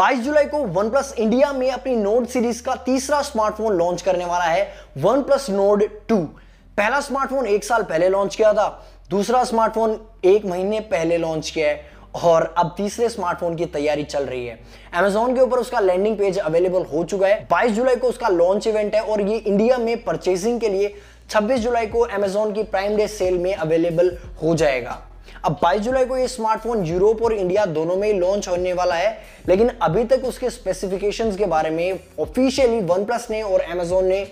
22 जुलाई को one plus India में अपनी नोट सीरीज का तीसरा स्मार्टफोन लॉन्च करने वाला है वन प्लस नोड टू पहला स्मार्टफोन एक साल पहले लॉन्च किया था दूसरा स्मार्टफोन एक महीने पहले लॉन्च किया है और अब तीसरे स्मार्टफोन की तैयारी चल रही है Amazon के ऊपर उसका लैंडिंग पेज अवेलेबल हो चुका है 22 जुलाई को उसका लॉन्च इवेंट है और ये इंडिया में परचेसिंग के लिए 26 जुलाई को Amazon की प्राइम डे सेल में अवेलेबल हो जाएगा अब 22 जुलाई को ये स्मार्टफोन यूरोप और इंडिया दोनों में लॉन्च होने वाला है लेकिन अभी तक उसके स्पेसिफिकेशंस के बारे में ऑफिशियली वन प्लस ने और एमेजोन ने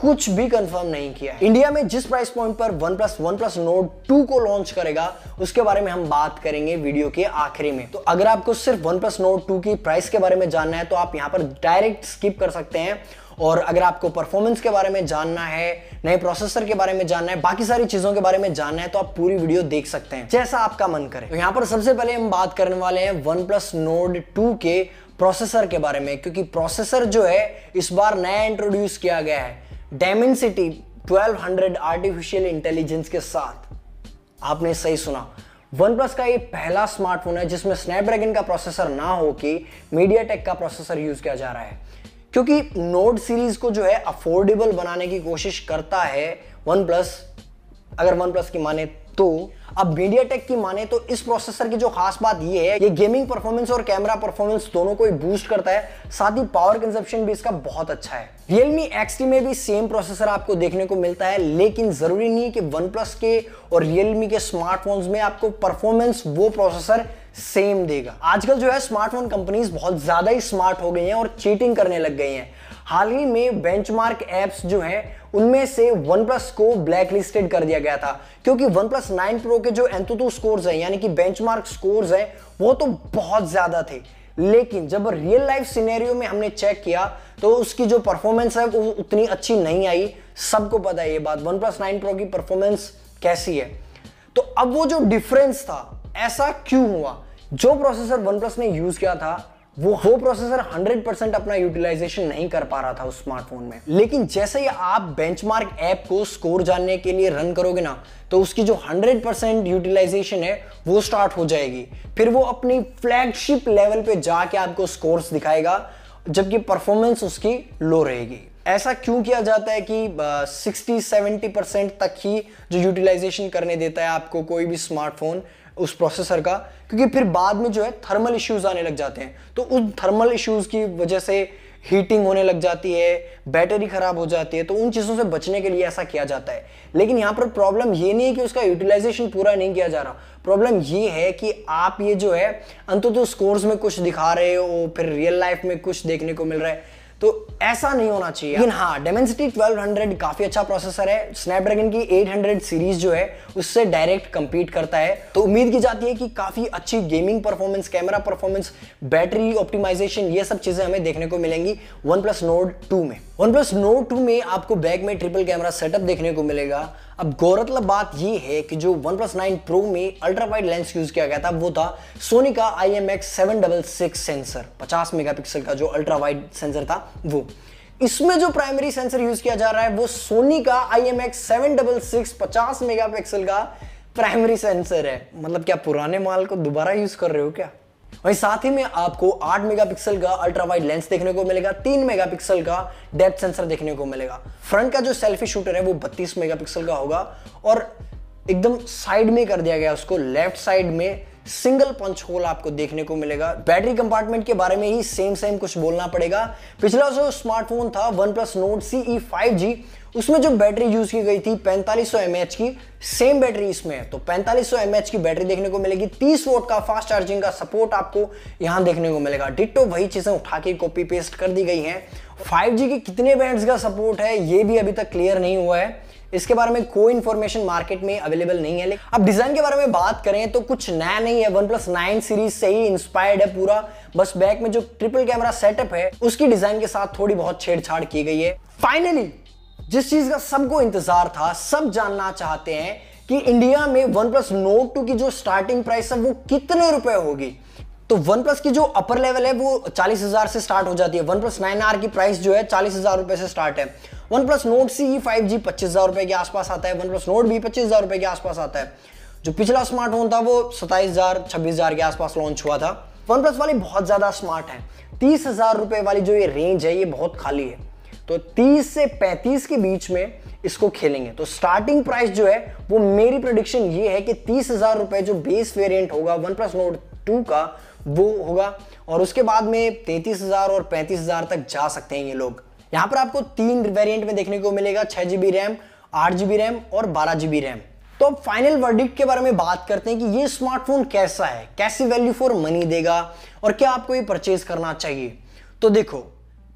कुछ भी कंफर्म नहीं किया है इंडिया में जिस प्राइस पॉइंट पर OnePlus one plus Nord two को लॉन्च करेगा उसके बारे में हम बात करेंगे वीडियो के आखिरी में तो अगर आपको सिर्फ वन प्लस नोट टू की प्राइस के बारे में जानना है तो आप यहां पर डायरेक्ट स्किप कर सकते हैं और अगर आपको परफॉर्मेंस के बारे में जानना है नए प्रोसेसर के बारे में जानना है बाकी सारी चीजों के बारे में जानना है तो आप पूरी वीडियो देख सकते हैं जैसा आपका मन करे तो यहां पर सबसे पहले हम बात करने वाले हैं वन प्लस नोड टू के प्रोसेसर के बारे में क्योंकि प्रोसेसर जो है इस बार नया इंट्रोड्यूस किया गया है डेमेंसिटी 1200 आर्टिफिशियल इंटेलिजेंस के साथ आपने सही सुना वन प्लस का ये पहला स्मार्टफोन है जिसमें स्नैपड्रैगन का प्रोसेसर ना हो कि मीडिया टेक का प्रोसेसर यूज किया जा रहा है क्योंकि नोट सीरीज को जो है अफोर्डेबल बनाने की कोशिश करता है वन प्लस अगर वन प्लस की माने तो अब मीडिया टेक की माने तो इस प्रोसेसर की जो खास बात ये है ये गेमिंग परफॉर्मेंस और कैमरा परफॉर्मेंस दोनों को ही बूस्ट करता है साथ ही पावर कंजप्शन भी इसका बहुत अच्छा है Realme XT में भी सेम प्रोसेसर आपको देखने को मिलता है लेकिन जरूरी नहीं कि वन प्लस के और Realme के स्मार्टफोन्स में आपको परफॉर्मेंस वो प्रोसेसर सेम देगा आजकल जो है स्मार्टफोन कंपनीज बहुत ज्यादा ही स्मार्ट हो गई हैं और चीटिंग करने लग गई हैं हाल ही में बेंचमार्क एप्स जो हैं उनमें से वन प्लस को ब्लैक लिस्टेड कर दिया गया था क्योंकि वन प्लस नाइन प्रो के जो एंतुतु स्कोर्स हैं यानी कि बेंचमार्क स्कोर्स हैं वो तो बहुत ज़्यादा थे लेकिन जब रियल लाइफ सिनेरियो में हमने चेक किया तो उसकी जो परफॉर्मेंस है वो उतनी अच्छी नहीं आई सबको पता है ये बात वन प्लस नाइन प्रो की परफॉर्मेंस कैसी है तो अब वो जो डिफरेंस था ऐसा क्यों हुआ जो प्रोसेसर वन प्लस ने यूज किया था वो वो प्रोसेसर 100 अपना यूटिलाइजेशन नहीं कर पा रहा था उस स्मार्टफोन में लेकिन जैसे ही आप बेंचमार्क ऐप को स्कोर जानने के लिए रन करोगे ना तो उसकी जो 100 परसेंट यूटिलाइजेशन है वो स्टार्ट हो जाएगी फिर वो अपनी फ्लैगशिप लेवल पे जाके आपको स्कोर्स दिखाएगा जबकि परफॉर्मेंस उसकी लो रहेगी ऐसा क्यों किया जाता है कि सिक्सटी सेवेंटी परसेंट तक ही जो यूटिलाइजेशन करने देता है आपको कोई भी स्मार्टफोन उस प्रोसेसर का क्योंकि फिर बाद में जो है थर्मल इश्यूज आने लग जाते हैं तो उन थर्मल इश्यूज की वजह से हीटिंग होने लग जाती है बैटरी खराब हो जाती है तो उन चीज़ों से बचने के लिए ऐसा किया जाता है लेकिन यहाँ पर प्रॉब्लम ये नहीं है कि उसका यूटिलाइजेशन पूरा नहीं किया जा रहा प्रॉब्लम ये है कि आप ये जो है अंततः तो स्कोर्स में कुछ दिखा रहे हो फिर रियल लाइफ में कुछ देखने को मिल रहा है तो ऐसा नहीं होना चाहिए लेकिन हाँ डेमेंसिटी 1200 काफी अच्छा प्रोसेसर है स्नैपड्रैगन की 800 सीरीज जो है उससे डायरेक्ट कंपीट करता है तो उम्मीद की जाती है कि काफी अच्छी gaming performance camera performance battery optimisation ये सब चीजें हमें देखने को मिलेंगी वन प्लस नोट टू में वन प्लस नोट टू में आपको बैक में ट्रिपल कैमरा सेटअप देखने को मिलेगा अब गौरतलब बात यह है कि जो वन प्लस नाइन प्रो में अल्ट्रा वाइड लेंस यूज किया गया था वो था सोनी का I M X seven double six sensor पचास मेगापिक्सल का जो अल्ट्रा वाइड सेंसर था वो इसमें जो प्राइमरी सेंसर यूज किया जा रहा है वो सोनी का I M X seven double six पचास मेगा का प्राइमरी सेंसर है मतलब क्या पुराने माल को दोबारा यूज कर रहे हो क्या वहीं साथ ही में आपको 8 मेगापिक्सल का अल्ट्रा वाइड लेंस देखने को मिलेगा 3 मेगापिक्सल का डेप्थ सेंसर देखने को मिलेगा फ्रंट का जो सेल्फी शूटर है वो 32 मेगापिक्सल का होगा और एकदम साइड में कर दिया गया उसको लेफ्ट साइड में सिंगल पंच होल आपको देखने को मिलेगा बैटरी कंपार्टमेंट के बारे में ही सेम सेम कुछ बोलना पड़ेगा पिछला जो स्मार्टफोन था one plus Nord CE five G उसमें जो बैटरी यूज की गई थी 4500 सौ की सेम बैटरी इसमें है तो 4500 सौ की बैटरी देखने को मिलेगी 30 वोट का फास्ट चार्जिंग का सपोर्ट आपको यहां देखने को मिलेगा डिटो वही चीजें उठा के कॉपी पेस्ट कर दी गई हैं 5G के कितने बैंड का सपोर्ट है ये भी अभी तक क्लियर नहीं हुआ है इसके बारे में कोई इन्फॉर्मेशन मार्केट में अवेलेबल नहीं है लेकिन अब डिजाइन के बारे में बात करें तो कुछ नया नहीं है वन प्लस नाइन सीरीज से ही इंस्पायर्ड है पूरा बस बैक में जो ट्रिपल कैमरा सेटअप है उसकी डिजाइन के साथ थोड़ी बहुत छेड़छाड़ की गई है फाइनली जिस चीज का सबको इंतजार था सब जानना चाहते हैं कि इंडिया में वन प्लस नोट टू की जो स्टार्टिंग प्राइस है वो कितने रुपए होगी तो वन प्लस की जो अपर लेवल है वो चालीस हजार से स्टार्ट हो जाती है वन प्लस नाइन आर की प्राइस जो है चालीस हजार रुपए से स्टार्ट है one plus Nord C E five G पच्चीस हजार रुपए के आसपास आता है वन प्लस नोट भी पच्चीस हजार रुपए के आसपास आता है जो पिछला स्मार्टफोन था वो सताइस हजार छब्बीस हजार के आसपास लॉन्च हुआ था वन प्लस वाली बहुत ज्यादा स्मार्ट है तीस हजार रुपए वाली जो ये रेंज है ये बहुत खाली है तो 30 से 35 के बीच में इसको खेलेंगे तो स्टार्टिंग प्राइस जो है वो मेरी प्रोडिक्शन ये है कि तीस हजार रुपए जो बेस वेरिएंट होगा वन प्लस नोट टू का वो होगा और उसके बाद में तैतीस हजार और पैंतीस हजार तक जा सकते हैं ये लोग यहां पर आपको तीन वेरिएंट में देखने को मिलेगा छह जीबी रैम आठ जीबी रैम और बारह जीबी रैम तो अब फाइनल वर्डिक्ट के बारे में बात करते हैं कि ये स्मार्टफोन कैसा है कैसी वैल्यू फॉर मनी देगा और क्या आपको ये परचेज करना चाहिए तो देखो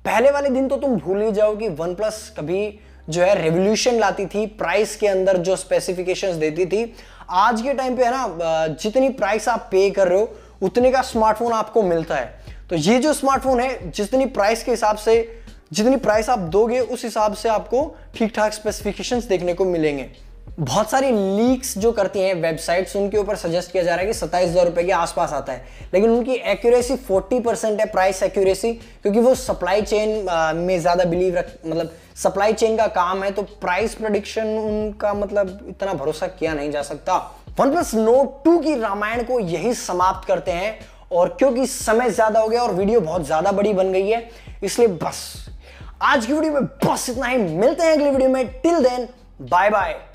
पहले वाले दिन तो तुम भूल ही जाओ कि वन प्लस कभी जो है रेवोल्यूशन लाती थी प्राइस के अंदर जो स्पेसिफिकेशंस देती थी आज के टाइम पे है ना जितनी प्राइस आप पे कर रहे हो उतने का स्मार्टफोन आपको मिलता है तो ये जो स्मार्टफोन है जितनी प्राइस के हिसाब से जितनी प्राइस आप दोगे उस हिसाब से आपको ठीक ठाक स्पेसिफिकेशंस देखने को मिलेंगे बहुत सारी लीक्स जो करती हैं वेबसाइट्स उनके ऊपर सजेस्ट किया जा रहा है कि सत्ताईस हज़ार रुपये के आसपास आता है लेकिन उनकी एक्यूरेसी 40 परसेंट है प्राइस एक्यूरेसी क्योंकि वो सप्लाई चेन में ज़्यादा बिलीव रख मतलब सप्लाई चेन का काम है तो प्राइस प्रडिक्शन उनका मतलब इतना भरोसा किया नहीं जा सकता वन प्लस नोट टू की रामायण को यही समाप्त करते हैं और क्योंकि समय ज़्यादा हो गया और वीडियो बहुत ज़्यादा बड़ी बन गई है इसलिए बस आज की वीडियो में बस इतना ही मिलते हैं अगली वीडियो में टिल देन बाय बाय